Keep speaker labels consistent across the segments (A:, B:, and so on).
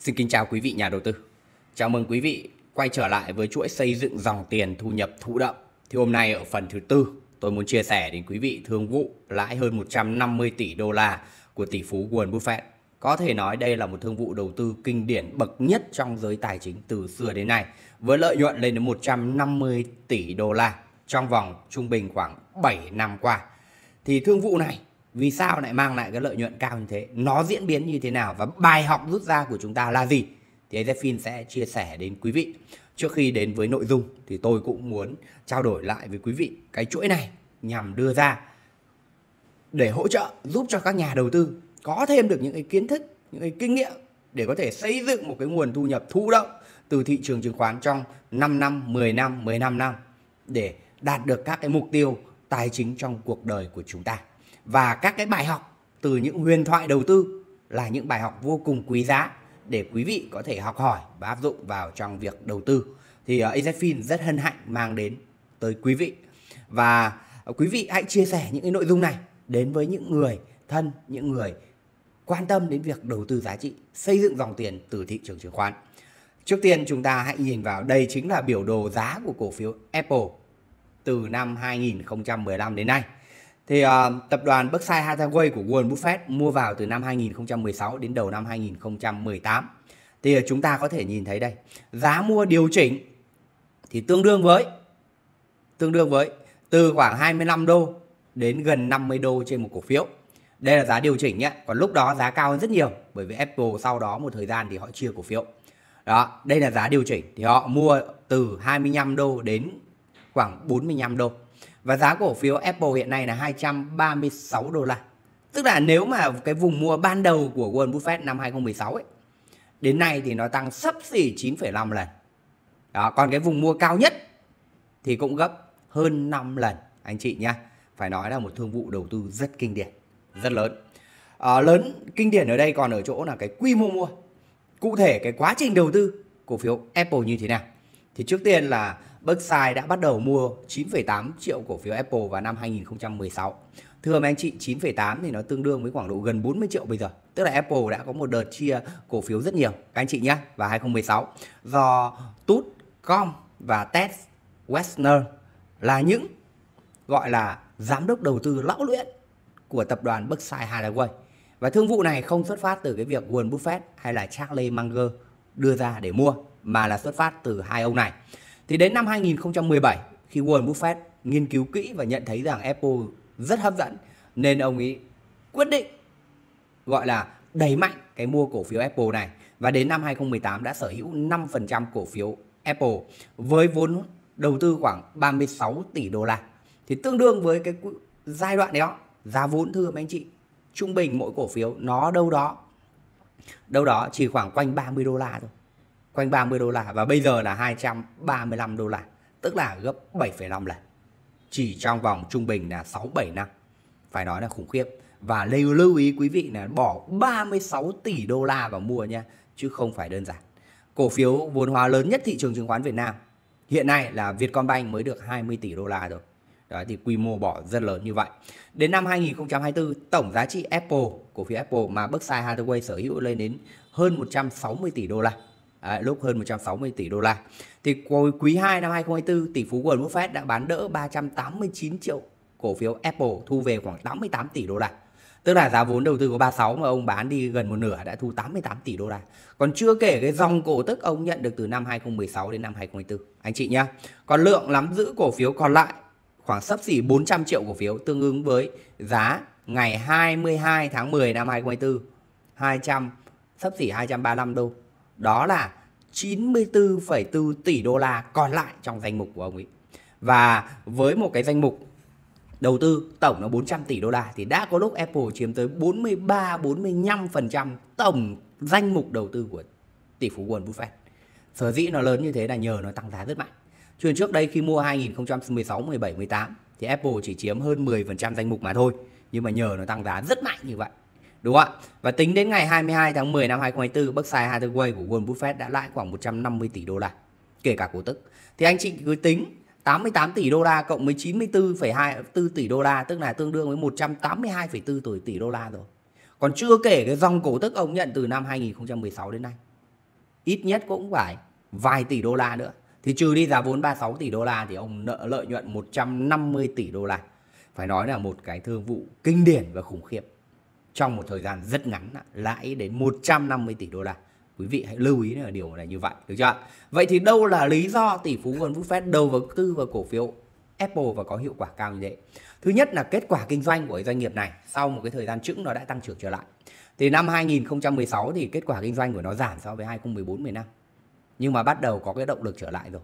A: Xin kính chào quý vị nhà đầu tư. Chào mừng quý vị quay trở lại với chuỗi xây dựng dòng tiền thu nhập thụ động. Thì hôm nay ở phần thứ tư, tôi muốn chia sẻ đến quý vị thương vụ lãi hơn 150 tỷ đô la của tỷ phú Warren Buffett. Có thể nói đây là một thương vụ đầu tư kinh điển bậc nhất trong giới tài chính từ xưa đến nay, với lợi nhuận lên đến 150 tỷ đô la trong vòng trung bình khoảng 7 năm qua. Thì thương vụ này vì sao lại mang lại cái lợi nhuận cao như thế nó diễn biến như thế nào và bài học rút ra của chúng ta là gì thì Zephin sẽ chia sẻ đến quý vị trước khi đến với nội dung thì tôi cũng muốn trao đổi lại với quý vị cái chuỗi này nhằm đưa ra để hỗ trợ giúp cho các nhà đầu tư có thêm được những cái kiến thức những cái kinh nghiệm để có thể xây dựng một cái nguồn thu nhập thụ động từ thị trường chứng khoán trong 5 năm, 10 năm, 15 năm để đạt được các cái mục tiêu tài chính trong cuộc đời của chúng ta và các cái bài học từ những huyền thoại đầu tư là những bài học vô cùng quý giá để quý vị có thể học hỏi và áp dụng vào trong việc đầu tư. Thì uh, rất hân hạnh mang đến tới quý vị. Và quý vị hãy chia sẻ những cái nội dung này đến với những người thân, những người quan tâm đến việc đầu tư giá trị, xây dựng dòng tiền từ thị trường chứng khoán. Trước tiên chúng ta hãy nhìn vào đây chính là biểu đồ giá của cổ phiếu Apple từ năm 2015 đến nay thì uh, tập đoàn Berkshire Hathaway của Warren Buffett mua vào từ năm 2016 đến đầu năm 2018 thì uh, chúng ta có thể nhìn thấy đây giá mua điều chỉnh thì tương đương với tương đương với từ khoảng 25 đô đến gần 50 đô trên một cổ phiếu đây là giá điều chỉnh nhé còn lúc đó giá cao hơn rất nhiều bởi vì Apple sau đó một thời gian thì họ chia cổ phiếu đó đây là giá điều chỉnh thì họ mua từ 25 đô đến khoảng 45 đô và giá cổ phiếu Apple hiện nay là 236 đô la. Tức là nếu mà cái vùng mua ban đầu của Warren Buffett năm 2016 ấy, đến nay thì nó tăng sấp xỉ 9,5 lần. Đó, còn cái vùng mua cao nhất thì cũng gấp hơn 5 lần anh chị nhá. Phải nói là một thương vụ đầu tư rất kinh điển, rất lớn. À, lớn kinh điển ở đây còn ở chỗ là cái quy mô mua. Cụ thể cái quá trình đầu tư cổ phiếu Apple như thế nào? Thì trước tiên là Berkshire đã bắt đầu mua 9,8 triệu cổ phiếu Apple vào năm 2016. Thưa mấy anh chị, 9,8 thì nó tương đương với khoảng độ gần 40 triệu bây giờ. Tức là Apple đã có một đợt chia cổ phiếu rất nhiều các anh chị nhé vào 2016 do Tut, Com và Ted Westner là những gọi là giám đốc đầu tư lão luyện của tập đoàn Berkshire Hathaway. Và thương vụ này không xuất phát từ cái việc Warren Buffett hay là Charlie Munger đưa ra để mua mà là xuất phát từ hai ông này. Thì đến năm 2017 khi Warren Buffett nghiên cứu kỹ và nhận thấy rằng Apple rất hấp dẫn nên ông ấy quyết định gọi là đẩy mạnh cái mua cổ phiếu Apple này và đến năm 2018 đã sở hữu 5% cổ phiếu Apple với vốn đầu tư khoảng 36 tỷ đô la. Thì tương đương với cái giai đoạn đó, giá vốn thưa mấy anh chị, trung bình mỗi cổ phiếu nó đâu đó đâu đó chỉ khoảng quanh 30 đô la thôi quanh 30 đô la và bây giờ là 235 đô la, tức là gấp 7,5 lần. Chỉ trong vòng trung bình là 6-7 năm. Phải nói là khủng khiếp. Và lưu lưu ý quý vị là bỏ 36 tỷ đô la vào mua nha, chứ không phải đơn giản. Cổ phiếu vốn hóa lớn nhất thị trường chứng khoán Việt Nam hiện nay là Vietcombank mới được 20 tỷ đô la rồi. Đó thì quy mô bỏ rất lớn như vậy. Đến năm 2024, tổng giá trị Apple, cổ phiếu Apple mà Berkshire Hathaway sở hữu lên đến hơn 160 tỷ đô la à, lúc hơn 160 tỷ đô la. Thì quý 2 năm 2024, tỷ phú Warren Buffett đã bán đỡ 389 triệu cổ phiếu Apple thu về khoảng 88 tỷ đô la. Tức là giá vốn đầu tư có 36 mà ông bán đi gần một nửa đã thu 88 tỷ đô la. Còn chưa kể cái dòng cổ tức ông nhận được từ năm 2016 đến năm 2024. Anh chị nhá. Còn lượng nắm giữ cổ phiếu còn lại khoảng sấp xỉ 400 triệu cổ phiếu tương ứng với giá ngày 22 tháng 10 năm 2024 200 sấp xỉ 235 đô. Đó là 94,4 tỷ đô la còn lại trong danh mục của ông ấy. Và với một cái danh mục đầu tư tổng là 400 tỷ đô la thì đã có lúc Apple chiếm tới 43 45% tổng danh mục đầu tư của tỷ phú Warren Buffett. Sở dĩ nó lớn như thế là nhờ nó tăng giá rất mạnh. Chuyện trước đây khi mua 2016, 17, 18 thì Apple chỉ chiếm hơn 10% danh mục mà thôi, nhưng mà nhờ nó tăng giá rất mạnh như vậy đúng không ạ? Và tính đến ngày 22 tháng 10 năm 2024, Berkshire Hathaway của Warren Buffett đã lãi khoảng 150 tỷ đô la, kể cả cổ tức. Thì anh chị cứ tính 88 tỷ đô la cộng với 94,24 tỷ đô la tức là tương đương với 182,4 tuổi tỷ đô la rồi. Còn chưa kể cái dòng cổ tức ông nhận từ năm 2016 đến nay. Ít nhất cũng phải vài tỷ đô la nữa. Thì trừ đi giá vốn 36 tỷ đô la thì ông nợ lợi nhuận 150 tỷ đô la. Phải nói là một cái thương vụ kinh điển và khủng khiếp trong một thời gian rất ngắn lãi đến 150 tỷ đô la. Quý vị hãy lưu ý là điều này như vậy, được chưa? Vậy thì đâu là lý do tỷ phú Warren Buffett đầu vào tư vào cổ phiếu Apple và có hiệu quả cao như thế? Thứ nhất là kết quả kinh doanh của doanh nghiệp này sau một cái thời gian chững nó đã tăng trưởng trở lại. Thì năm 2016 thì kết quả kinh doanh của nó giảm so với 2014 15. Nhưng mà bắt đầu có cái động lực trở lại rồi.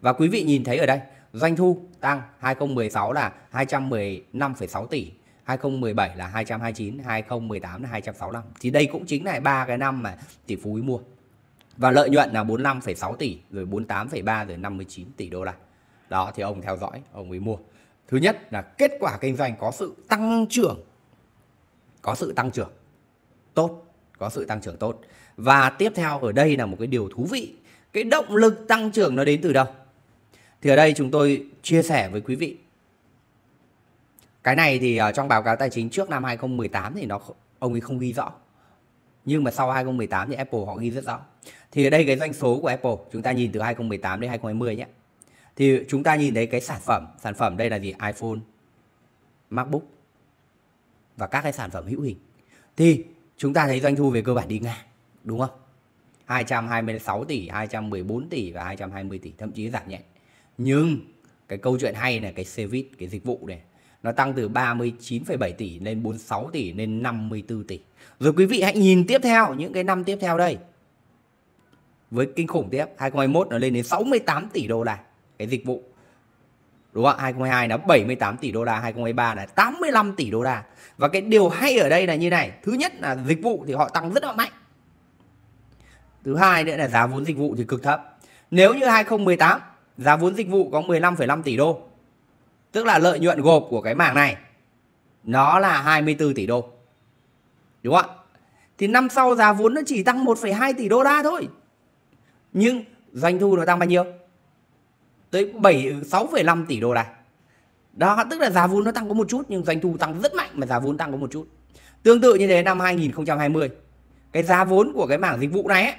A: Và quý vị nhìn thấy ở đây, doanh thu tăng 2016 là 215,6 tỷ, 2017 là 229, 2018 là 265. Thì đây cũng chính là ba cái năm mà tỷ phú ý mua. Và lợi nhuận là 45,6 tỷ, rồi 48,3 rồi 59 tỷ đô la. Đó thì ông theo dõi, ông ấy mua. Thứ nhất là kết quả kinh doanh có sự tăng trưởng. Có sự tăng trưởng tốt, có sự tăng trưởng tốt. Và tiếp theo ở đây là một cái điều thú vị, cái động lực tăng trưởng nó đến từ đâu? Thì ở đây chúng tôi chia sẻ với quý vị cái này thì ở ờ, trong báo cáo tài chính trước năm 2018 thì nó ông ấy không ghi rõ. Nhưng mà sau 2018 thì Apple họ ghi rất rõ. Thì ở đây cái doanh số của Apple chúng ta nhìn từ 2018 đến 2020 nhé. Thì chúng ta nhìn thấy cái sản phẩm, sản phẩm đây là gì? iPhone, MacBook và các cái sản phẩm hữu hình. Thì chúng ta thấy doanh thu về cơ bản đi ngang, đúng không? 226 tỷ, 214 tỷ và 220 tỷ, thậm chí giảm nhẹ. Nhưng cái câu chuyện hay là cái service, cái dịch vụ này nó tăng từ 39,7 tỷ lên 46 tỷ lên 54 tỷ. Rồi quý vị hãy nhìn tiếp theo những cái năm tiếp theo đây. Với kinh khủng tiếp, 2021 nó lên đến 68 tỷ đô la cái dịch vụ. Đúng không? 2022 là 78 tỷ đô la, 2023 là 85 tỷ đô la. Và cái điều hay ở đây là như này, thứ nhất là dịch vụ thì họ tăng rất là mạnh. Thứ hai nữa là giá vốn dịch vụ thì cực thấp. Nếu như 2018 giá vốn dịch vụ có 15,5 tỷ đô Tức là lợi nhuận gộp của cái mảng này nó là 24 tỷ đô. Đúng không ạ? Thì năm sau giá vốn nó chỉ tăng 1,2 tỷ đô la thôi. Nhưng doanh thu nó tăng bao nhiêu? Tới 7 6,5 tỷ đô la. Đó, tức là giá vốn nó tăng có một chút nhưng doanh thu tăng rất mạnh mà giá vốn tăng có một chút. Tương tự như thế năm 2020, cái giá vốn của cái mảng dịch vụ này ấy,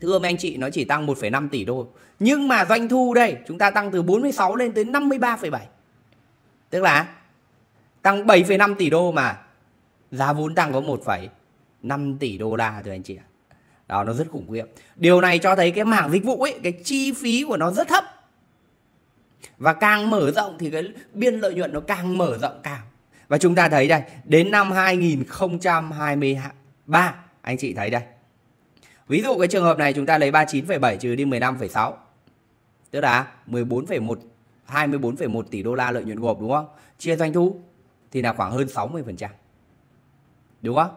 A: thưa mấy anh chị nó chỉ tăng 1,5 tỷ đô nhưng mà doanh thu đây chúng ta tăng từ 46 lên tới 53,7 tức là tăng 7,5 tỷ đô mà giá vốn tăng có 1,5 tỷ đô la thôi anh chị ạ đó nó rất khủng khiếp điều này cho thấy cái mảng dịch vụ ấy cái chi phí của nó rất thấp và càng mở rộng thì cái biên lợi nhuận nó càng mở rộng cao và chúng ta thấy đây đến năm 2023 anh chị thấy đây Ví dụ cái trường hợp này chúng ta lấy 39,7 trừ đi 15,6. Tức là 14,1 24,1 tỷ đô la lợi nhuận gộp đúng không? Chia doanh thu thì là khoảng hơn 60%. Đúng không?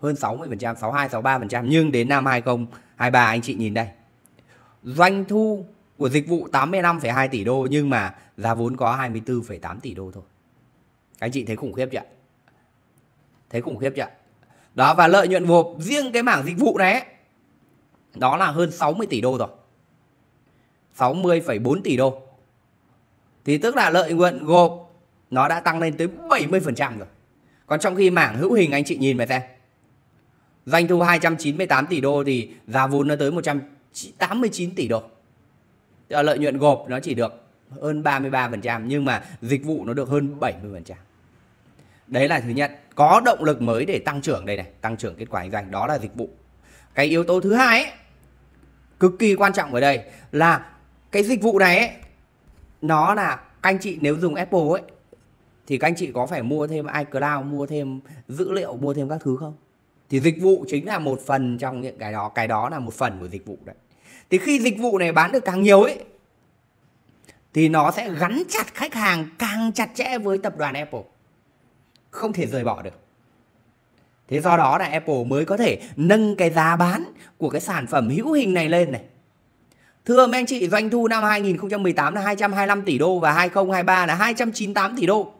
A: Hơn 60%, 62 63% nhưng đến năm 2023 anh chị nhìn đây. Doanh thu của dịch vụ 85,2 tỷ đô nhưng mà giá vốn có 24,8 tỷ đô thôi. anh chị thấy khủng khiếp chưa ạ? Thấy khủng khiếp chưa ạ? đó và lợi nhuận gộp riêng cái mảng dịch vụ đấy đó là hơn 60 tỷ đô rồi 60,4 tỷ đô thì tức là lợi nhuận gộp nó đã tăng lên tới 70% rồi còn trong khi mảng hữu hình anh chị nhìn mà xem doanh thu 298 tỷ đô thì giá vốn nó tới 189 tỷ đô lợi nhuận gộp nó chỉ được hơn 33% nhưng mà dịch vụ nó được hơn 70% đấy là thứ nhất có động lực mới để tăng trưởng đây này tăng trưởng kết quả kinh doanh đó là dịch vụ cái yếu tố thứ hai ấy, cực kỳ quan trọng ở đây là cái dịch vụ này ấy, nó là các anh chị nếu dùng Apple ấy thì các anh chị có phải mua thêm iCloud mua thêm dữ liệu mua thêm các thứ không thì dịch vụ chính là một phần trong những cái đó cái đó là một phần của dịch vụ đấy thì khi dịch vụ này bán được càng nhiều ấy thì nó sẽ gắn chặt khách hàng càng chặt chẽ với tập đoàn Apple không thể rời bỏ được thế do đó là apple mới có thể nâng cái giá bán của cái sản phẩm hữu hình này lên này Thưa ông anh chị, doanh thu năm 2018 là 225 tỷ đô và 2023 là 298 tỷ đô.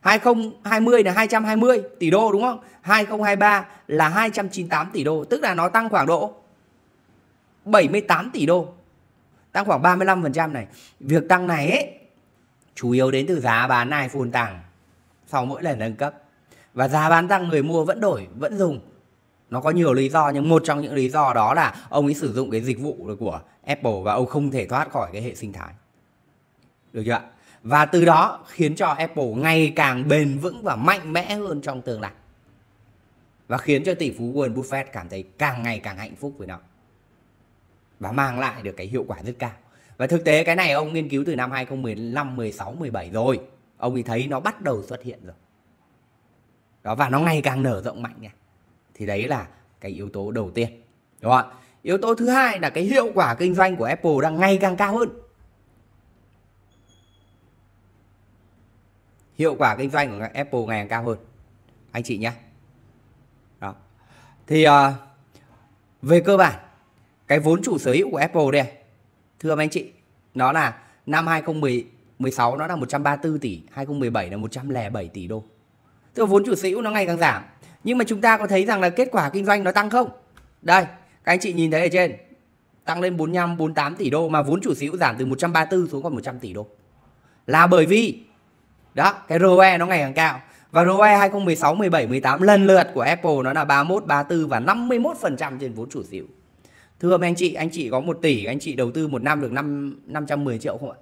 A: 2020 là 220 tỷ đô đúng không? 2023 là 298 tỷ đô, tức là nó tăng khoảng độ 78 tỷ đô. Tăng khoảng 35% này. Việc tăng này ấy, chủ yếu đến từ giá bán iPhone tăng sau mỗi lần nâng cấp và giá bán tăng người mua vẫn đổi vẫn dùng nó có nhiều lý do nhưng một trong những lý do đó là ông ấy sử dụng cái dịch vụ của Apple và ông không thể thoát khỏi cái hệ sinh thái được chưa và từ đó khiến cho Apple ngày càng bền vững và mạnh mẽ hơn trong tương lai và khiến cho tỷ phú Warren Buffett cảm thấy càng ngày càng hạnh phúc với nó và mang lại được cái hiệu quả rất cao và thực tế cái này ông nghiên cứu từ năm 2015, 16, 17 rồi ông ấy thấy nó bắt đầu xuất hiện rồi đó và nó ngày càng nở rộng mạnh nha thì đấy là cái yếu tố đầu tiên đúng không ạ yếu tố thứ hai là cái hiệu quả kinh doanh của Apple đang ngày càng cao hơn hiệu quả kinh doanh của Apple ngày càng cao hơn anh chị nhé đó thì uh, về cơ bản cái vốn chủ sở hữu của Apple đây thưa anh chị nó là năm 2010 16 nó là 134 tỷ, 2017 là 107 tỷ đô. Tức là vốn chủ sở hữu nó ngày càng giảm. Nhưng mà chúng ta có thấy rằng là kết quả kinh doanh nó tăng không? Đây, các anh chị nhìn thấy ở trên. Tăng lên 45, 48 tỷ đô mà vốn chủ sở hữu giảm từ 134 xuống còn 100 tỷ đô. Là bởi vì đó, cái ROE nó ngày càng cao. Và ROE 2016, 17, 18 lần lượt của Apple nó là 31, 34 và 51% trên vốn chủ sở hữu. Thưa mấy anh chị, anh chị có 1 tỷ, anh chị đầu tư một năm được 5, 510 triệu không ạ?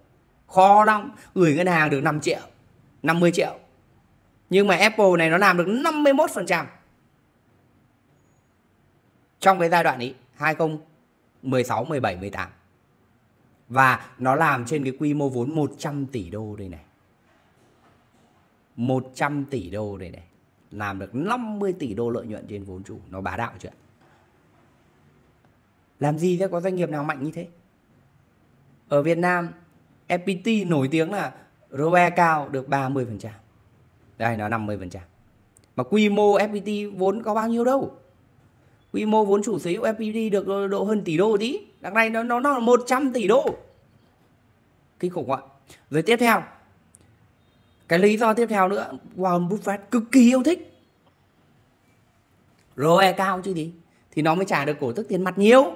A: khó lắm gửi ngân hàng được 5 triệu 50 triệu nhưng mà Apple này nó làm được 51% trong cái giai đoạn ấy 2016 17 18 và nó làm trên cái quy mô vốn 100 tỷ đô đây này 100 tỷ đô đây này làm được 50 tỷ đô lợi nhuận trên vốn chủ nó bá đạo chưa làm gì sẽ có doanh nghiệp nào mạnh như thế ở Việt Nam FPT nổi tiếng là ROE cao được 30%. Đây nó 50%. Mà quy mô FPT vốn có bao nhiêu đâu. Quy mô vốn chủ sở hữu FPT được độ hơn tỷ đô tí. Đằng này nó nó nó là 100 tỷ đô. Kinh khủng ạ. Rồi tiếp theo. Cái lý do tiếp theo nữa, Warren Buffett cực kỳ yêu thích. ROE cao chứ gì thì nó mới trả được cổ tức tiền mặt nhiều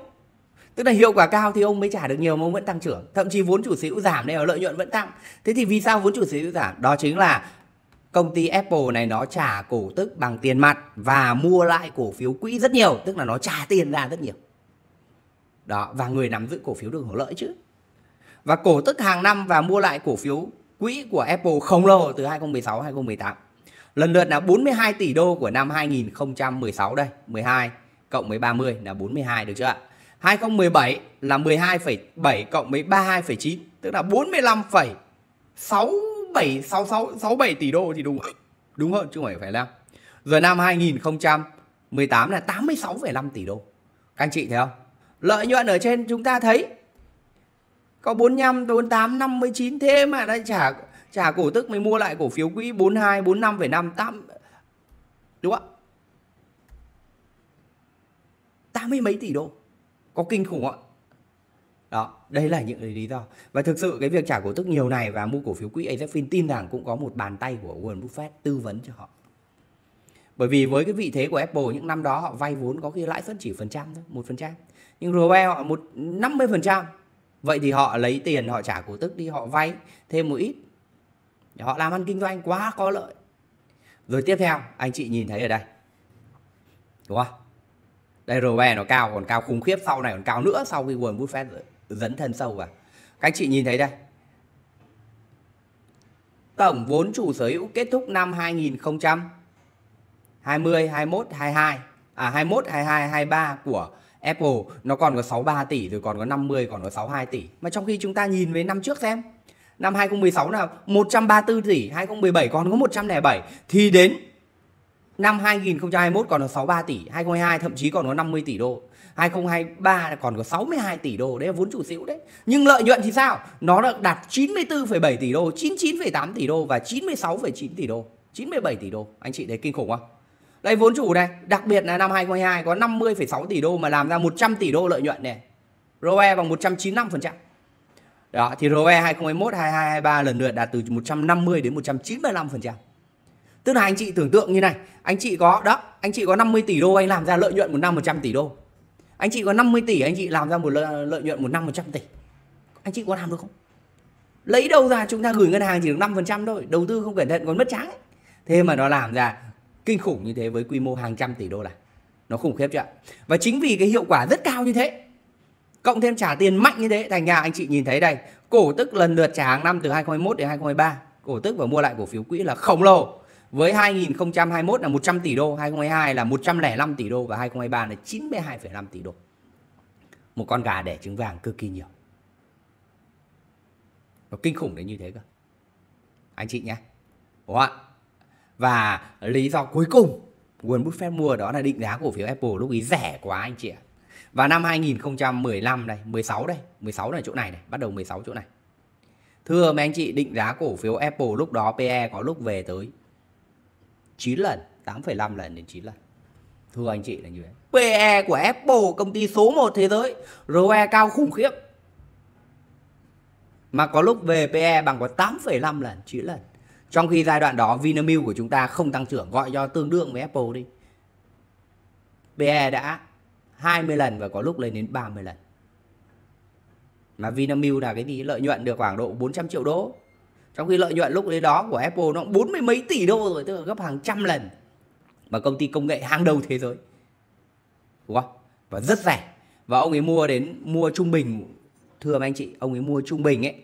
A: tức là hiệu quả cao thì ông mới trả được nhiều mà ông vẫn tăng trưởng thậm chí vốn chủ sở hữu giảm này ở lợi nhuận vẫn tăng thế thì vì sao vốn chủ sở hữu giảm đó chính là công ty Apple này nó trả cổ tức bằng tiền mặt và mua lại cổ phiếu quỹ rất nhiều tức là nó trả tiền ra rất nhiều đó và người nắm giữ cổ phiếu được hưởng lợi chứ và cổ tức hàng năm và mua lại cổ phiếu quỹ của Apple khổng lồ từ 2016 2018 lần lượt là 42 tỷ đô của năm 2016 đây 12 cộng với 30 là 42 được chưa ạ 2017 là 12,7 cộng với 32,9 tức là 45,67 tỷ đô thì đúng đúng hơn chứ không phải phải năm rồi năm 2018 là 86,5 tỷ đô các anh chị thấy không lợi nhuận ở trên chúng ta thấy có 45, 48, 59 thế mà đã trả trả cổ tức mới mua lại cổ phiếu quỹ 42, 45,5 8 đúng không 80 mấy tỷ đô có kinh khủng không ạ đó đây là những lý do và thực sự cái việc trả cổ tức nhiều này và mua cổ phiếu quỹ AZFIN tin rằng cũng có một bàn tay của Warren Buffett tư vấn cho họ bởi vì với cái vị thế của Apple những năm đó họ vay vốn có khi lãi suất chỉ phần trăm thôi một phần trăm nhưng Robel họ một năm mươi phần trăm vậy thì họ lấy tiền họ trả cổ tức đi họ vay thêm một ít họ làm ăn kinh doanh quá có lợi rồi tiếp theo anh chị nhìn thấy ở đây đúng không đây ROE nó cao còn cao khủng khiếp sau này còn cao nữa sau khi Warren Buffett dấn thân sâu vào các anh chị nhìn thấy đây tổng vốn chủ sở hữu kết thúc năm 2020 21 22 à 21 22 23 của Apple nó còn có 63 tỷ rồi còn có 50 còn có 62 tỷ mà trong khi chúng ta nhìn về năm trước xem năm 2016 là 134 tỷ 2017 còn có 107 thì đến Năm 2021 còn là 63 tỷ, 2022 thậm chí còn có 50 tỷ đô, 2023 còn có 62 tỷ đô, đấy là vốn chủ sở hữu đấy. Nhưng lợi nhuận thì sao? Nó đã đạt 94,7 tỷ đô, 99,8 tỷ đô và 96,9 tỷ đô, 97 tỷ đô. Anh chị thấy kinh khủng không? Đây vốn chủ này, đặc biệt là năm 2022 có 50,6 tỷ đô mà làm ra 100 tỷ đô lợi nhuận này. ROE bằng 195%. Đó, thì ROE 2021, 2022, 2023 lần lượt đạt từ 150 đến 195% tức là anh chị tưởng tượng như này anh chị có đó anh chị có 50 tỷ đô anh làm ra lợi nhuận một năm 100 tỷ đô anh chị có 50 tỷ anh chị làm ra một lợi, lợi nhuận một năm 100 tỷ anh chị có làm được không lấy đâu ra chúng ta gửi ngân hàng chỉ được 5% thôi đầu tư không cẩn thận còn mất trắng ấy. thế mà nó làm ra kinh khủng như thế với quy mô hàng trăm tỷ đô là nó khủng khiếp chưa ạ và chính vì cái hiệu quả rất cao như thế cộng thêm trả tiền mạnh như thế thành nhà anh chị nhìn thấy đây cổ tức lần lượt trả hàng năm từ 2021 đến 2023 cổ tức và mua lại cổ phiếu quỹ là khổng lồ với 2021 là 100 tỷ đô, 2022 là 105 tỷ đô và 2023 là 92,5 tỷ đô. Một con gà đẻ trứng vàng cực kỳ nhiều. Nó kinh khủng đến như thế cơ. Anh chị nhé. Đúng không ạ? Và lý do cuối cùng Warren Buffett mua đó là định giá cổ phiếu Apple lúc ấy rẻ quá anh chị ạ. Và năm 2015 này, 16 đây, 16 là chỗ này này, bắt đầu 16 chỗ này. Thưa mấy anh chị, định giá cổ phiếu Apple lúc đó PE có lúc về tới 9 lần 8,5 lần đến 9 lần thưa anh chị là như thế PE của Apple công ty số 1 thế giới ROE cao khủng khiếp mà có lúc về PE bằng có 8,5 lần 9 lần trong khi giai đoạn đó Vinamilk của chúng ta không tăng trưởng gọi cho tương đương với Apple đi PE đã 20 lần và có lúc lên đến 30 lần mà Vinamilk là cái gì lợi nhuận được khoảng độ 400 triệu đô trong khi lợi nhuận lúc đấy đó của Apple nó bốn mươi mấy tỷ đô rồi tức là gấp hàng trăm lần mà công ty công nghệ hàng đầu thế giới đúng không và rất rẻ và ông ấy mua đến mua trung bình thưa anh chị ông ấy mua trung bình ấy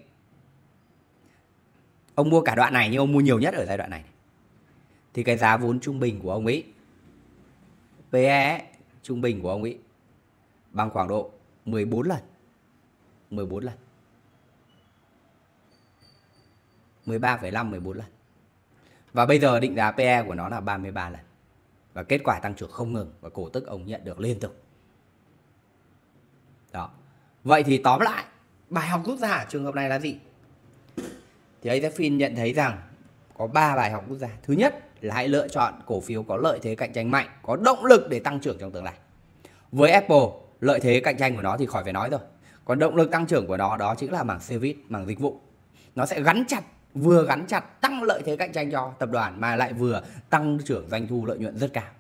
A: ông mua cả đoạn này nhưng ông mua nhiều nhất ở giai đoạn này thì cái giá vốn trung bình của ông ấy PE trung bình của ông ấy bằng khoảng độ 14 lần 14 lần 13,5 14 lần. Và bây giờ định giá PE của nó là 33 lần. Và kết quả tăng trưởng không ngừng và cổ tức ông nhận được liên tục. Đó. Vậy thì tóm lại, bài học rút ra trường hợp này là gì? Thì AZFIN nhận thấy rằng có 3 bài học rút ra. Thứ nhất là hãy lựa chọn cổ phiếu có lợi thế cạnh tranh mạnh, có động lực để tăng trưởng trong tương lai. Với Apple, lợi thế cạnh tranh của nó thì khỏi phải nói rồi. Còn động lực tăng trưởng của nó đó chính là mảng service, mảng dịch vụ. Nó sẽ gắn chặt vừa gắn chặt tăng lợi thế cạnh tranh cho tập đoàn mà lại vừa tăng trưởng doanh thu lợi nhuận rất cao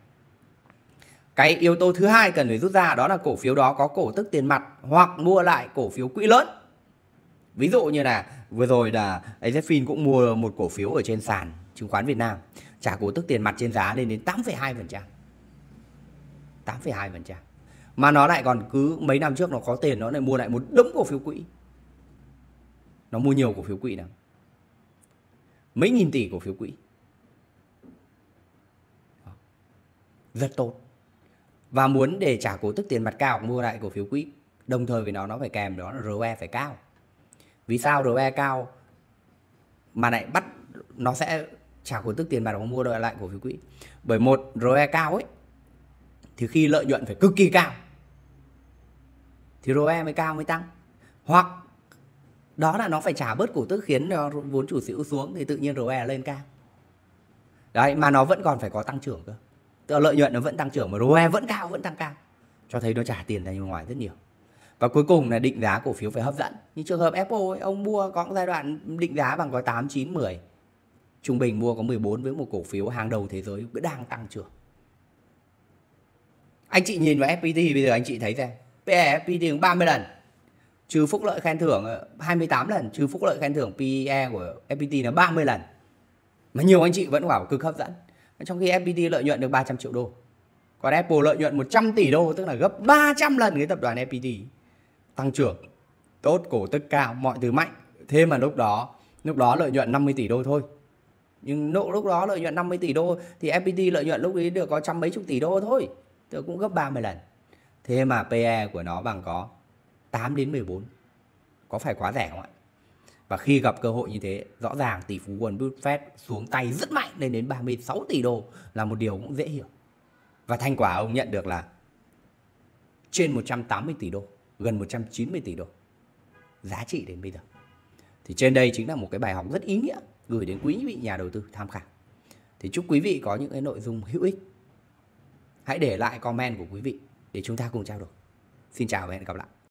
A: cái yếu tố thứ hai cần phải rút ra đó là cổ phiếu đó có cổ tức tiền mặt hoặc mua lại cổ phiếu quỹ lớn ví dụ như là vừa rồi là AZFIN cũng mua một cổ phiếu ở trên sàn chứng khoán Việt Nam trả cổ tức tiền mặt trên giá lên đến 8,2% 8,2% mà nó lại còn cứ mấy năm trước nó có tiền nó lại mua lại một đống cổ phiếu quỹ nó mua nhiều cổ phiếu quỹ lắm mấy nghìn tỷ cổ phiếu quỹ rất tốt và muốn để trả cổ tức tiền mặt cao mua lại cổ phiếu quỹ đồng thời với nó nó phải kèm đó là ROE phải cao vì sao ROE cao mà lại bắt nó sẽ trả cổ tức tiền mặt nó mua lại cổ phiếu quỹ bởi một ROE cao ấy thì khi lợi nhuận phải cực kỳ cao thì ROE mới cao mới tăng hoặc đó là nó phải trả bớt cổ tức khiến cho vốn chủ sở hữu xuống thì tự nhiên ROE lên cao đấy mà nó vẫn còn phải có tăng trưởng cơ tức lợi nhuận nó vẫn tăng trưởng mà ROE vẫn cao vẫn tăng cao cho thấy nó trả tiền ra ngoài rất nhiều và cuối cùng là định giá cổ phiếu phải hấp dẫn như trường hợp Apple ấy, ông mua có giai đoạn định giá bằng có 8, 9, 10 trung bình mua có 14 với một cổ phiếu hàng đầu thế giới cứ đang tăng trưởng anh chị nhìn vào FPT bây giờ anh chị thấy xem PE FPT cũng 30 lần trừ phúc lợi khen thưởng 28 ờ, lần trừ phúc lợi khen thưởng PE của FPT là 30 lần mà nhiều anh chị vẫn bảo cực hấp dẫn trong khi FPT lợi nhuận được 300 triệu đô còn Apple lợi nhuận 100 tỷ đô tức là gấp 300 lần cái tập đoàn FPT tăng trưởng tốt cổ tức cao mọi thứ mạnh thế mà lúc đó lúc đó lợi nhuận 50 tỷ đô thôi nhưng lúc, lúc đó lợi nhuận 50 tỷ đô thì FPT lợi nhuận lúc ấy được có trăm mấy chục tỷ đô thôi tức cũng gấp 30 lần thế mà PE của nó bằng có 8 đến 14. Có phải quá rẻ không ạ? Và khi gặp cơ hội như thế, rõ ràng tỷ phú Warren Buffett xuống tay rất mạnh lên đến 36 tỷ đô là một điều cũng dễ hiểu. Và thành quả ông nhận được là trên 180 tỷ đô, gần 190 tỷ đô. Giá trị đến bây giờ. Thì trên đây chính là một cái bài học rất ý nghĩa gửi đến quý vị nhà đầu tư tham khảo. Thì chúc quý vị có những cái nội dung hữu ích. Hãy để lại comment của quý vị để chúng ta cùng trao đổi. Xin chào và hẹn gặp lại.